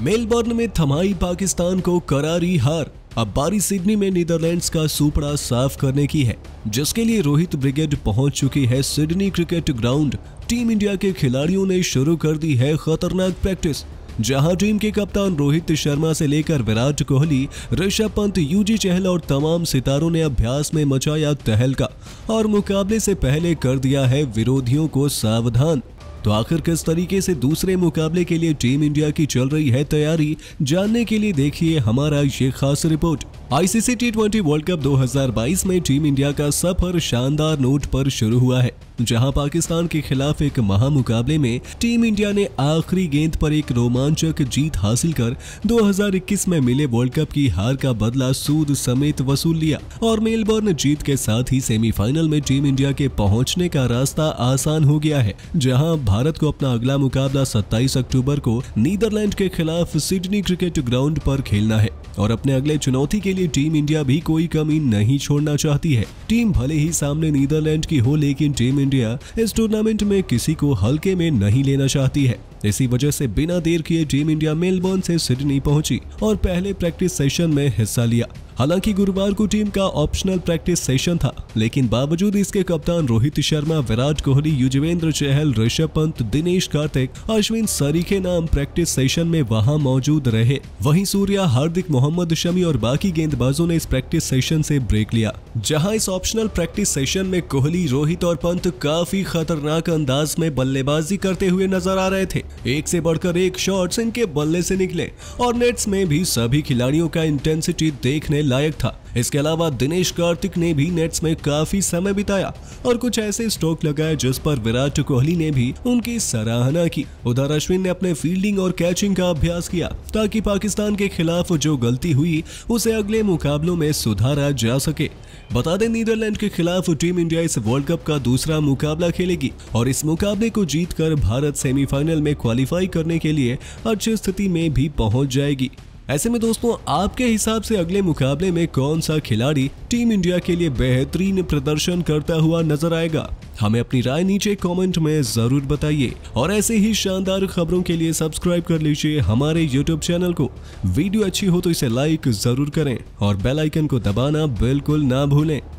Melbourne में थमाई पाकिस्तान को करारी हार अब बारी सिडनी में नीदरलैंड्स का सुपड़ा साफ करने की है जिसके लिए रोहित ब्रिगेड पहुंच चुकी है Sydney cricket ground team India के खिलाड़ियों ने शुरू कर दी है खतरनाक प्रैक्टिस जहां टीम के कप्तान रोहित शर्मा से लेकर विराट कोहली ऋषभ पंत यूजी चहल और तमाम सितारों ने अभ्यास में मचाया तहलका और मुकाबले से पहले कर दिया है विरोधियों को सावधान तो आखिर किस तरीके से दूसरे मुकाबले के लिए टीम इंडिया की चल रही है तैयारी जानने के लिए देखिए हमारा ये खास report ICC T twenty world cup 2022 में टीम इंडिया का सफर शानदार नोट पर शुरू हुआ है जहां पाकिस्तान के खिलाफ एक महामुकाबले में टीम इंडिया ने आखिरी गेंद पर एक रोमांचक जीत हासिल कर 2021 में मिले वर्ल्ड कप की हार का बदला सूद समेत वसूल लिया और मेलबोर्न जीत के साथ ही सेमीफाइनल में टीम इंडिया के पहुंचने का रास्ता आसान हो गया है जहां भारत को अपना अगला मुकाबला 27 अक्टूबर को नीदरलैंड के खिलाफ सिडनी क्रिकेट ग्राउंड पर खेलना है और अपने अगले चुनौती के लिए टीम इंडिया भी कोई कमी नहीं छोड़ना चाहती है टीम भले ही सामने नीदरलैंड की हो लेकिन टीम इंडिया इस टूर्नामेंट में किसी को हल्के में नहीं लेना चाहती है इसी वजह से बिना देर किए टीम इंडिया मेलबोर्न से सिडनी पहुंची और पहले प्रैक्टिस सेशन में हिस्सा लिया हालांकि गुरुवार को टीम का ऑप्शनल प्रैक्टिस सेशन था लेकिन बावजूद इसके कप्तान रोहित शर्मा विराट कोहली युजवेंद्र चहल ऋषभ पंत दिनेश कार्तिक अश्विन सरी के नाम प्रैक्टिस सेशन में वहां मौजूद रहे वहीं सूर्या हार्दिक मोहम्मद शमी और बाकी गेंदबाजों ने इस प्रैक्टिस सेशन से ब्रेक लिया जहां इस ऑप्शनल प्रैक्टिस सेशन में कोहली रोहित और पंत काफी खतरनाक अंदाज में बल्लेबाजी करते हुए नजर आ रहे थे एक से बढ़कर एक शॉट्स इनके बल्ले से निकले और नेट्स में भी सभी खिलाड़ियों का इंटेंसिटी देखने लायक था इसके अलावा दिनेश कार्तिक ने भी नेट्स में काफी समय बिताया और कुछ ऐसे स्ट्रोक लगाए जिस पर विराट कोहली ने भी उनकी सराहना की उधर अश्विन ने अपने फील्डिंग और कैचिंग का अभ्यास किया ताकि पाकिस्तान के खिलाफ जो गलती हुई उसे अगले मुकाबलों में सुधारा जा सके बता दें नीदरलैंड के खिलाफ टीम इंडिया इस वर्ल्ड कप का दूसरा मुकाबला खेलेगी और इस मुकाबले को जीतकर भारत सेमीफाइनल में क्वालिफाई करने के लिए अच्छी स्थिति में भी पहुंच जाएगी ऐसे में दोस्तों आपके हिसाब से अगले मुकाबले में कौन सा खिलाड़ी टीम इंडिया के लिए बेहतरीन प्रदर्शन करता हुआ नजर आएगा हमें अपनी राय नीचे कमेंट में जरूर बताइए और ऐसे ही शानदार खबरों के लिए सब्सक्राइब कर लीजिए हमारे यूट्यूब चैनल को वीडियो अच्छी हो तो इसे लाइक जरूर करें और बेलाइकन को दबाना बिल्कुल ना भूलें